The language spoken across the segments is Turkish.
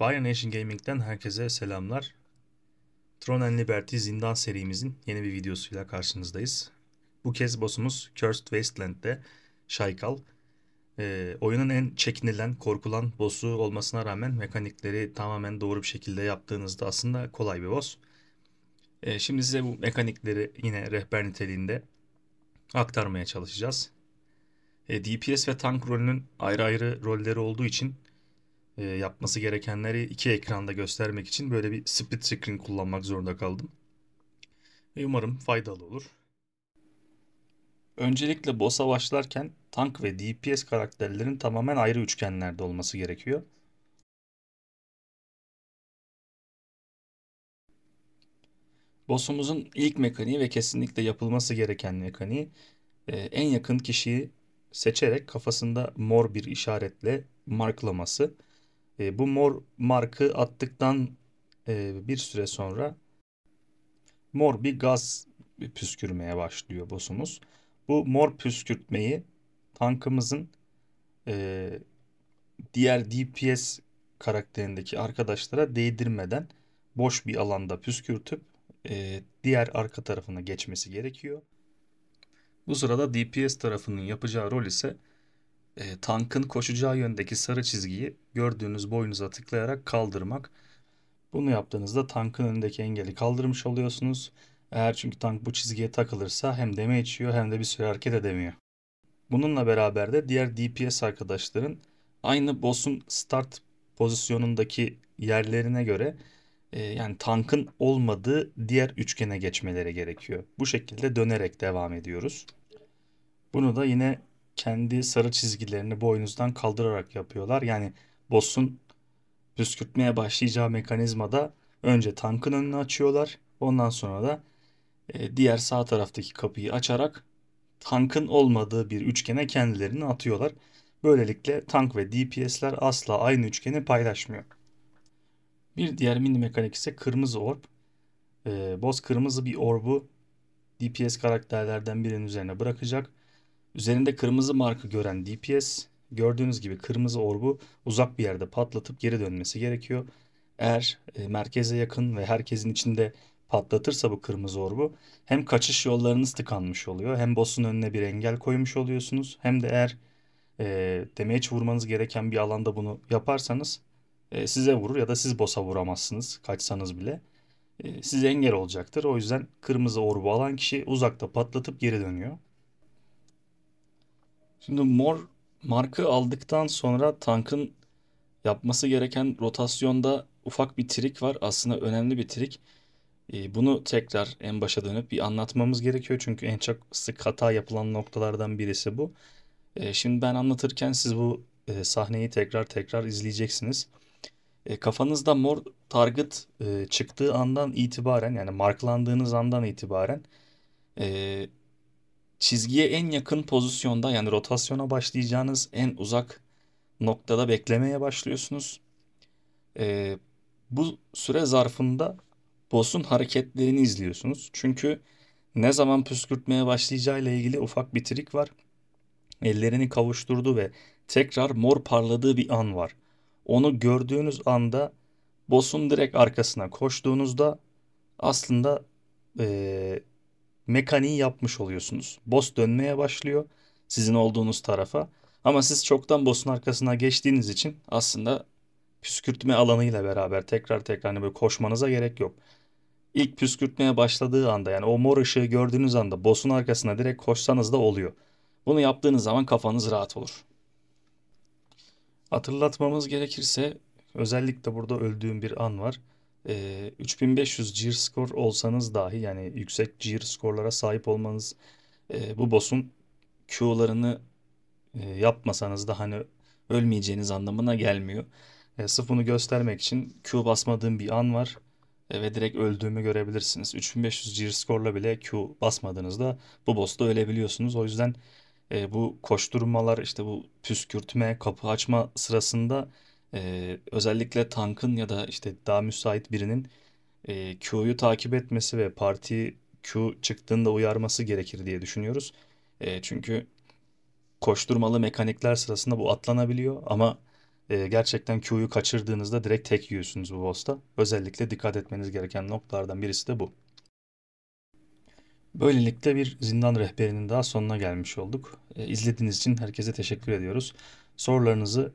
Wire Nation Gaming'den herkese selamlar. Tron and Liberty Zindan serimizin yeni bir videosuyla karşınızdayız. Bu kez boss'umuz Cursed Wasteland'de Shaykal. Ee, oyunun en çekinilen, korkulan boss'u olmasına rağmen mekanikleri tamamen doğru bir şekilde yaptığınızda aslında kolay bir boss. Ee, şimdi size bu mekanikleri yine rehber niteliğinde aktarmaya çalışacağız. Ee, DPS ve tank rolünün ayrı ayrı rolleri olduğu için e, yapması gerekenleri iki ekranda göstermek için böyle bir split screen kullanmak zorunda kaldım. E, umarım faydalı olur. Öncelikle boss'a başlarken tank ve DPS karakterlerin tamamen ayrı üçgenlerde olması gerekiyor. Boss'umuzun ilk mekaniği ve kesinlikle yapılması gereken mekaniği e, en yakın kişiyi seçerek kafasında mor bir işaretle marklaması. E, bu mor markı attıktan e, bir süre sonra mor bir gaz püskürmeye başlıyor bosumuz. Bu mor püskürtmeyi tankımızın e, diğer DPS karakterindeki arkadaşlara değdirmeden boş bir alanda püskürtüp e, diğer arka tarafına geçmesi gerekiyor. Bu sırada DPS tarafının yapacağı rol ise e, tankın koşacağı yöndeki sarı çizgiyi gördüğünüz boynuza tıklayarak kaldırmak. Bunu yaptığınızda tankın önündeki engeli kaldırmış oluyorsunuz. Eğer çünkü tank bu çizgiye takılırsa hem deme içiyor hem de bir süre hareket edemiyor. Bununla beraber de diğer DPS arkadaşların aynı boss'un start pozisyonundaki yerlerine göre e, yani tankın olmadığı diğer üçgene geçmeleri gerekiyor. Bu şekilde dönerek devam ediyoruz. Bunu da yine kendi sarı çizgilerini boynuzdan kaldırarak yapıyorlar. Yani boss'un püskürtmeye başlayacağı mekanizmada önce tankın önünü açıyorlar. Ondan sonra da e, diğer sağ taraftaki kapıyı açarak tankın olmadığı bir üçgene kendilerini atıyorlar. Böylelikle tank ve DPS'ler asla aynı üçgeni paylaşmıyor. Bir diğer mini mekanik ise kırmızı orb. E, boss kırmızı bir orbu DPS karakterlerden birinin üzerine bırakacak Üzerinde kırmızı markı gören DPS gördüğünüz gibi kırmızı orbu uzak bir yerde patlatıp geri dönmesi gerekiyor. Eğer e, merkeze yakın ve herkesin içinde patlatırsa bu kırmızı orbu hem kaçış yollarınız tıkanmış oluyor hem boss'un önüne bir engel koymuş oluyorsunuz hem de eğer e, damage vurmanız gereken bir alanda bunu yaparsanız e, size vurur ya da siz boss'a vuramazsınız kaçsanız bile. E, size engel olacaktır. O yüzden kırmızı orbu alan kişi uzakta patlatıp geri dönüyor. Şimdi mor markı aldıktan sonra tankın yapması gereken rotasyonda ufak bir trik var. Aslında önemli bir trik. Ee, bunu tekrar en başa dönüp bir anlatmamız gerekiyor. Çünkü en çok sık hata yapılan noktalardan birisi bu. Ee, şimdi ben anlatırken siz bu e, sahneyi tekrar tekrar izleyeceksiniz. Ee, kafanızda mor target e, çıktığı andan itibaren yani marklandığınız andan itibaren e, çizgiye en yakın pozisyonda yani rotasyona başlayacağınız en uzak noktada beklemeye başlıyorsunuz. Ee, bu süre zarfında boss'un hareketlerini izliyorsunuz. Çünkü ne zaman püskürtmeye başlayacağıyla ilgili ufak bir trik var. Ellerini kavuşturdu ve tekrar mor parladığı bir an var. Onu gördüğünüz anda boss'un direkt arkasına koştuğunuzda aslında ee, mekaniği yapmış oluyorsunuz. Boss dönmeye başlıyor sizin olduğunuz tarafa. Ama siz çoktan boss'un arkasına geçtiğiniz için aslında püskürtme alanıyla beraber tekrar tekrar hani böyle koşmanıza gerek yok. İlk püskürtmeye başladığı anda yani o mor ışığı gördüğünüz anda boss'un arkasına direkt koşsanız da oluyor. Bunu yaptığınız zaman kafanız rahat olur. Hatırlatmamız gerekirse özellikle burada öldüğüm bir an var e, 3500 cheer score olsanız dahi yani yüksek cheer skorlara sahip olmanız e, bu boss'un Q'larını e, yapmasanız da hani ölmeyeceğiniz anlamına gelmiyor. E, sırf bunu göstermek için Q basmadığım bir an var e, ve direkt öldüğümü görebilirsiniz. 3500 cheer skorla bile Q basmadığınızda bu boss'ta ölebiliyorsunuz. O yüzden e, bu koşturmalar işte bu püskürtme, kapı açma sırasında ee, özellikle tankın ya da işte daha müsait birinin e, Q'yu takip etmesi ve parti Q çıktığında uyarması gerekir diye düşünüyoruz. E, çünkü koşturmalı mekanikler sırasında bu atlanabiliyor ama e, gerçekten Q'yu kaçırdığınızda direkt tek yiyorsunuz bu boss'ta. Özellikle dikkat etmeniz gereken noktalardan birisi de bu. Böylelikle bir zindan rehberinin daha sonuna gelmiş olduk. E, izlediğiniz için herkese teşekkür ediyoruz. Sorularınızı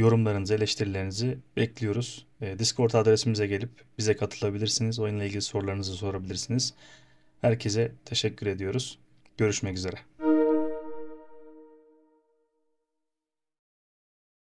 yorumlarınızı, eleştirilerinizi bekliyoruz. Ee, Discord adresimize gelip bize katılabilirsiniz. Oyunla ilgili sorularınızı sorabilirsiniz. Herkese teşekkür ediyoruz. Görüşmek üzere.